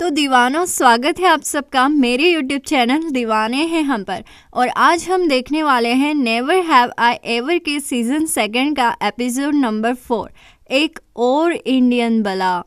तो दीवानों स्वागत है आप सबका मेरे यूट्यूब चैनल दीवाने हैं हम पर और आज हम देखने वाले हैं नेवर हैव आई एवर के सीज़न सेकंड का एपिसोड नंबर फोर एक और इंडियन बला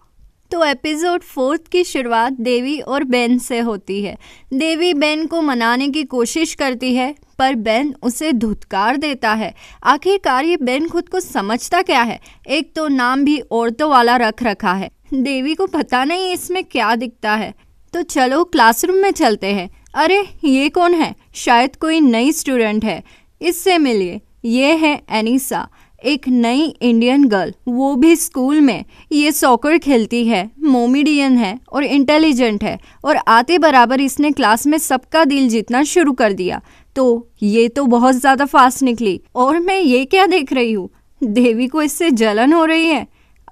तो एपिसोड फोर्थ की शुरुआत देवी और बेन से होती है देवी बेन को मनाने की कोशिश करती है पर बेन उसे धुतकार देता है आखिरकार ये बेन खुद को समझता क्या है एक तो नाम भी औरतों वाला रख रखा है देवी को पता नहीं इसमें क्या दिखता है तो चलो क्लासरूम में चलते हैं अरे ये कौन है शायद कोई नई स्टूडेंट है इससे मिलिए ये है एनिसा एक नई इंडियन गर्ल वो भी स्कूल में ये सॉकर खेलती है मोमिडियन है और इंटेलिजेंट है और आते बराबर इसने क्लास में सबका दिल जीतना शुरू कर दिया तो ये तो बहुत ज़्यादा फास्ट निकली और मैं ये क्या देख रही हूँ देवी को इससे जलन हो रही है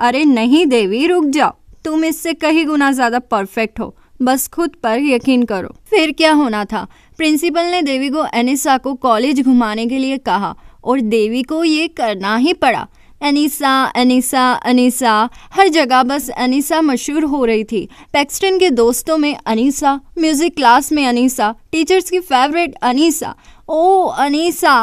अरे नहीं देवी रुक जाओ तुम इससे कहीं गुना ज़्यादा परफेक्ट हो बस खुद पर यकीन करो फिर क्या होना था प्रिंसिपल ने देवी को एनिसा को कॉलेज घुमाने के लिए कहा और देवी को ये करना ही पड़ा अनिसा अनिसा अनिसा हर जगह बस अनिसा मशहूर हो रही थी पैक्सटन के दोस्तों में अनिसा म्यूज़िक क्लास में अनिसा टीचर्स की फेवरेट अनीसा ओ अनीसा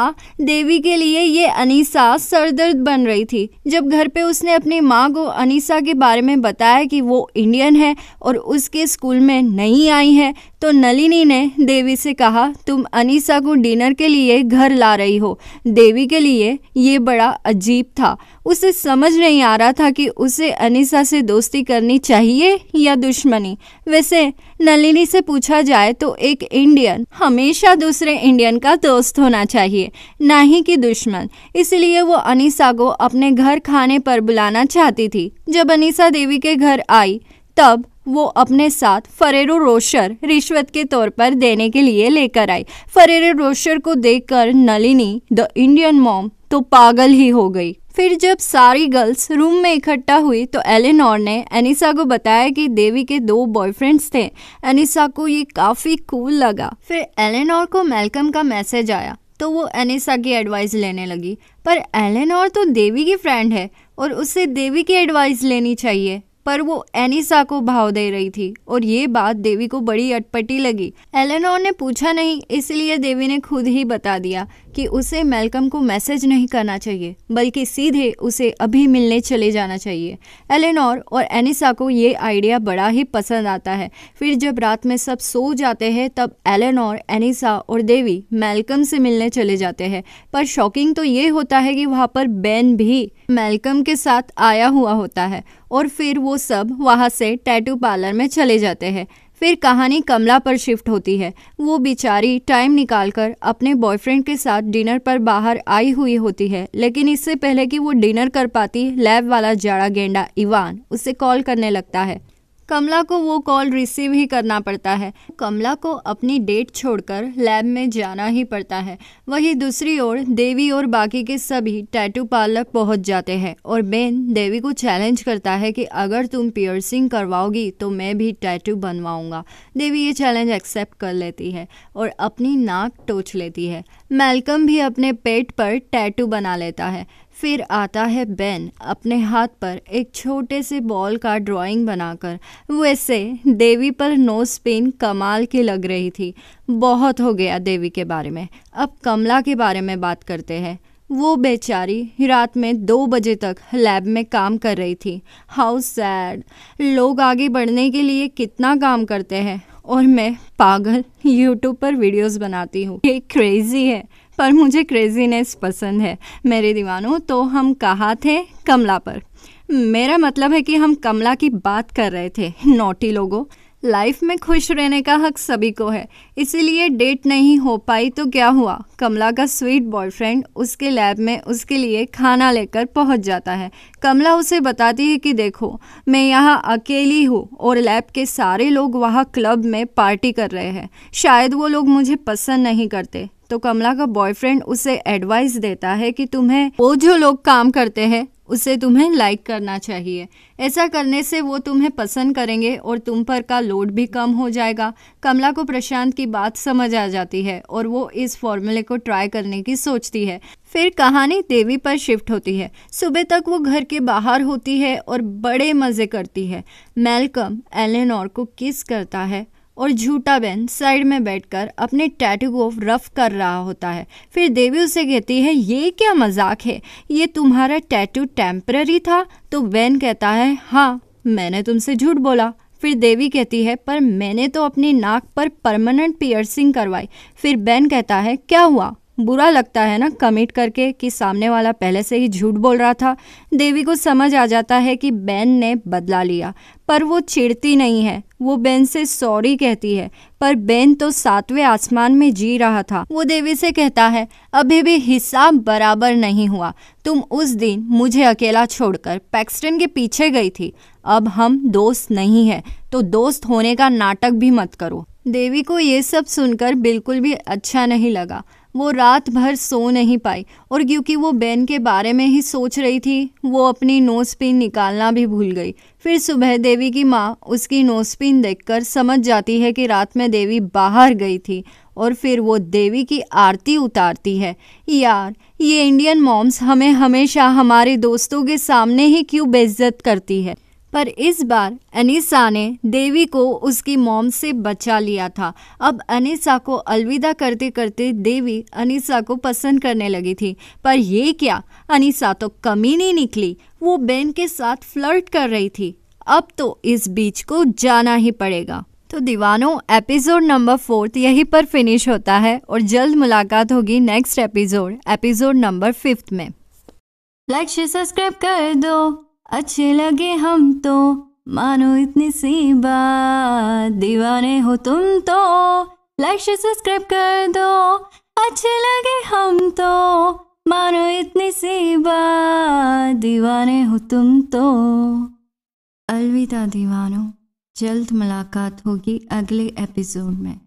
देवी के लिए ये अनीसा सरदर्द बन रही थी जब घर पे उसने अपनी माँ को अनीसा के बारे में बताया कि वो इंडियन है और उसके स्कूल में नहीं आई है तो नलिनी ने देवी से कहा तुम अनीसा को डिनर के लिए घर ला रही हो देवी के लिए ये बड़ा अजीब था उसे समझ नहीं आ रहा था कि उसे अनीसा से दोस्ती करनी चाहिए या दुश्मनी वैसे नलिनी से पूछा जाए तो एक इंडियन इंडियन हमेशा दूसरे इंडियन का दोस्त होना चाहिए ना ही कि दुश्मन इसलिए वो अनीसा को अपने घर खाने पर बुलाना चाहती थी जब अनीसा देवी के घर आई तब वो अपने साथ फरेरो रोशर रिश्वत के तौर पर देने के लिए लेकर आई फरेरो रोशर को देखकर नलिनी द इंडियन मॉम तो पागल ही हो गई फिर जब सारी गर्ल्स रूम में इकट्ठा हुई तो एलेनॉर ने एनिसा को बताया कि देवी के दो बॉयफ्रेंड्स थे एनिसा को ये काफ़ी कूल लगा फिर एलेनॉर को मेलकम का मैसेज आया तो वो एनिसा की एडवाइस लेने लगी पर एलेनॉर तो देवी की फ्रेंड है और उससे देवी की एडवाइस लेनी चाहिए पर वो एनिसा को भाव दे रही थी और ये बात देवी को बड़ी अटपटी लगी एलेनोर ने पूछा नहीं इसलिए देवी ने खुद ही बता दिया कि उसे मेलकम को मैसेज नहीं करना चाहिए बल्कि सीधे उसे अभी मिलने चले जाना चाहिए एलेनॉर और एनिसा को ये आइडिया बड़ा ही पसंद आता है फिर जब रात में सब सो जाते हैं तब एलेनॉर एनिसा और देवी मेलकम से मिलने चले जाते हैं पर शॉकिंग तो ये होता है कि वहाँ पर बेन भी मेलकम के साथ आया हुआ होता है और फिर वो सब वहाँ से टैटू पार्लर में चले जाते हैं फिर कहानी कमला पर शिफ्ट होती है वो बेचारी टाइम निकालकर अपने बॉयफ्रेंड के साथ डिनर पर बाहर आई हुई होती है लेकिन इससे पहले कि वो डिनर कर पाती लैब वाला जाड़ा गेंडा इवान उसे कॉल करने लगता है कमला को वो कॉल रिसीव ही करना पड़ता है कमला को अपनी डेट छोड़कर लैब में जाना ही पड़ता है वहीं दूसरी ओर देवी और बाकी के सभी टैटू पार्लर पहुंच जाते हैं और बेन देवी को चैलेंज करता है कि अगर तुम पियर्सिंग करवाओगी तो मैं भी टैटू बनवाऊंगा देवी ये चैलेंज एक्सेप्ट कर लेती है और अपनी नाक टोच लेती है मेलकम भी अपने पेट पर टैटू बना लेता है फिर आता है बेन अपने हाथ पर एक छोटे से बॉल का ड्राइंग बनाकर वैसे देवी पर नो स्पिन कमाल की लग रही थी बहुत हो गया देवी के बारे में अब कमला के बारे में बात करते हैं वो बेचारी रात में दो बजे तक लैब में काम कर रही थी हाउ सैड लोग आगे बढ़ने के लिए कितना काम करते हैं और मैं पागल यूट्यूब पर वीडियोस बनाती हूँ ये क्रेजी है पर मुझे क्रेजीनेस पसंद है मेरे दीवानों तो हम कहा थे कमला पर मेरा मतलब है कि हम कमला की बात कर रहे थे नोटी लोगों लाइफ में खुश रहने का हक सभी को है इसीलिए डेट नहीं हो पाई तो क्या हुआ कमला का स्वीट बॉयफ्रेंड उसके लैब में उसके लिए खाना लेकर पहुंच जाता है कमला उसे बताती है कि देखो मैं यहाँ अकेली हूँ और लैब के सारे लोग वहाँ क्लब में पार्टी कर रहे हैं शायद वो लोग मुझे पसंद नहीं करते तो कमला का बॉयफ्रेंड उसे एडवाइस देता है कि तुम्हें वो जो लोग काम करते हैं उसे तुम्हें लाइक करना चाहिए ऐसा करने से वो तुम्हें पसंद करेंगे और तुम पर का लोड भी कम हो जाएगा कमला को प्रशांत की बात समझ आ जाती है और वो इस फॉर्मूले को ट्राई करने की सोचती है फिर कहानी देवी पर शिफ्ट होती है सुबह तक वो घर के बाहर होती है और बड़े मज़े करती है मेलकम एलेनॉर को किस करता है और झूठा बहन साइड में बैठकर अपने टैटू को रफ कर रहा होता है फिर देवी उसे कहती है ये क्या मजाक है ये तुम्हारा टैटू टेम्प्ररी था तो बहन कहता है हाँ मैंने तुमसे झूठ बोला फिर देवी कहती है पर मैंने तो अपनी नाक पर परमानेंट पियर्सिंग करवाई फिर बैन कहता है क्या हुआ बुरा लगता है ना कमिट करके कि सामने वाला पहले से ही झूठ बोल रहा था देवी को समझ आ जाता है कि बेन ने बदला लिया पर वो चिढ़ती नहीं है वो बेन से सॉरी कहती है पर बेन तो सातवें आसमान में जी रहा था वो देवी से कहता है अभी भी हिसाब बराबर नहीं हुआ तुम उस दिन मुझे अकेला छोड़कर पैक्सटन के पीछे गई थी अब हम दोस्त नहीं है तो दोस्त होने का नाटक भी मत करो देवी को ये सब सुनकर बिल्कुल भी अच्छा नहीं लगा वो रात भर सो नहीं पाई और क्योंकि वो बेन के बारे में ही सोच रही थी वो अपनी नोज पिन निकालना भी भूल गई फिर सुबह देवी की माँ उसकी नोज पिन देखकर समझ जाती है कि रात में देवी बाहर गई थी और फिर वो देवी की आरती उतारती है यार ये इंडियन मॉम्स हमें हमेशा हमारे दोस्तों के सामने ही क्यों बेइज्जत करती है पर इस बार अनिसा ने देवी को उसकी मॉम से बचा लिया था अब अनिसा को अलविदा करते करते देवी अनिसा को पसंद करने लगी थी पर ये क्या अनिसा तो कमी नहीं निकली वो बेन के साथ फ्लर्ट कर रही थी अब तो इस बीच को जाना ही पड़ेगा तो दीवानों एपिसोड नंबर फोर्थ यहीं पर फिनिश होता है और जल्द मुलाकात होगी next episode episode number fifth में लाइक सब्सक्राइब कर दो अच्छे लगे हम तो मानो इतनी सी बात दीवाने हो तुम तो लाइक शेयर सब्सक्राइब कर दो अच्छे लगे हम तो मानो इतनी सी बात दीवाने हो तुम तो अलविदा दीवानों जल्द मुलाकात होगी अगले एपिसोड में